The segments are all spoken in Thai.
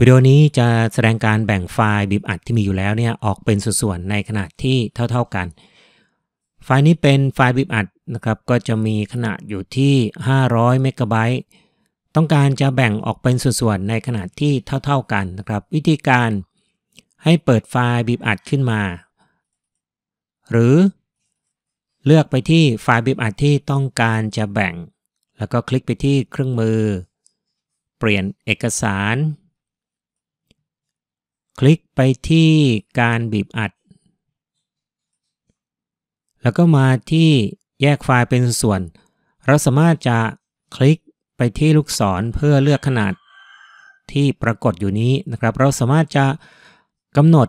วิดีโอนี้จะแสดงการแบ่งไฟล์บีบอัดที่มีอยู่แล้วเนี่ยออกเป็นส่วนในขนาดที่เท่าๆกัน ไฟล์นี้เป็นไฟล์บีบอัดนะครับก็จะมีขนาดอยู่ที่500เมกะไบต์ต้องการจะแบ่งออกเป็นส่วนในขนาดที่เท่า ๆกันนะครับ วิธีการให้เปิดไฟล์บีบอัดขึ้นมา หรือเลือกไปที่ไฟล์บีบอัดที่ต้องการจะแบ่ง แล้วก็คลิกไปที่เครื่องมือ เปลี่ยนเอกสารคลิกไปที่การบีบอัด แล้วก็มาที่แยกไฟล์เป็นส่วน เราสามารถจะ คลิกไปที่ลูกศรเพื่อเลือกขนาดที่ปรากฏอยู่นี้นะครับ เราสามารถจะกำหนด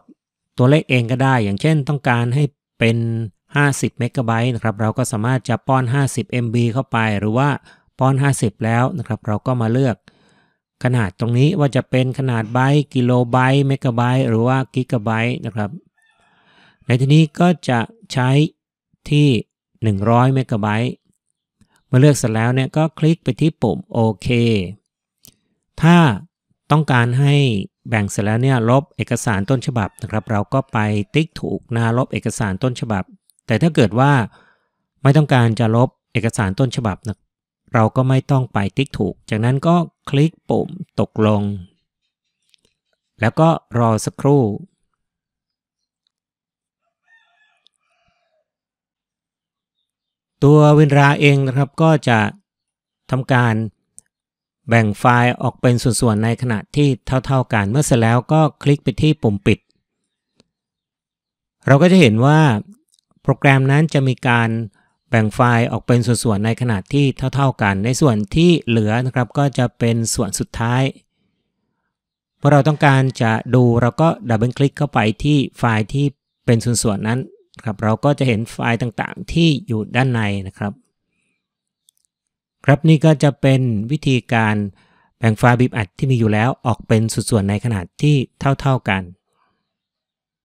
ตัวเลขเองก็ได้ อย่างเช่นต้องการให้เป็น 50เมกะไบต์นะครับ เราก็สามารถจะป้อน 50 MB เข้าไป หรือว่าป้อน 50 แล้วนะครับ เราก็มาเลือกขนาดตรงนี้ว่าจะเป็นขนาดไบต์กิโลไบต์เมกะไบต์หรือว่ากิกะไบต์นะครับ ในที่นี้ก็จะใช้ที่100เมกะไบต์เมื่อเลือกเสร็จแล้วเนี่ยก็คลิกไปที่ปุ่มโอเคถ้าต้องการให้แบ่งเสร็จแล้วเนี่ยลบเอกสารต้นฉบับนะครับ เราก็ไปติ๊กถูกหน้าลบเอกสารต้นฉบับ แต่ถ้าเกิดว่าไม่ต้องการจะลบเอกสารต้นฉบับนะเราก็ไม่ต้องไปติ๊กถูกจากนั้นก็คลิกปุ่มตกลง แล้วก็รอสักครู่ ตัววินราเองนะครับก็จะทำการแบ่งไฟล์ออกเป็นส่วนๆในขณะที่เท่าๆกันเมื่อเสร็จแล้วก็คลิกไปที่ปุ่มปิด เราก็จะเห็นว่าโปรแกรมนั้นจะมีการแบ่งไฟล์ออกเป็นส่วนๆในขนาดที่เท่า ๆกัน ในส่วนที่เหลือนะครับ ก็จะเป็นส่วนสุดท้ายพอเราต้องการจะดูเราก็ดับเบิลคลิกเข้าไปที่ไฟล์ที่เป็นส่วนๆนั้นครับเราก็จะเห็นไฟล์ต่างๆ ที่อยู่ด้านในนะครับ ครับนี่ก็จะเป็นวิธีการแบ่งไฟล์บีบอัดที่มีอยู่แล้วออกเป็นส่วนๆในขนาดที่เท่า ๆกัน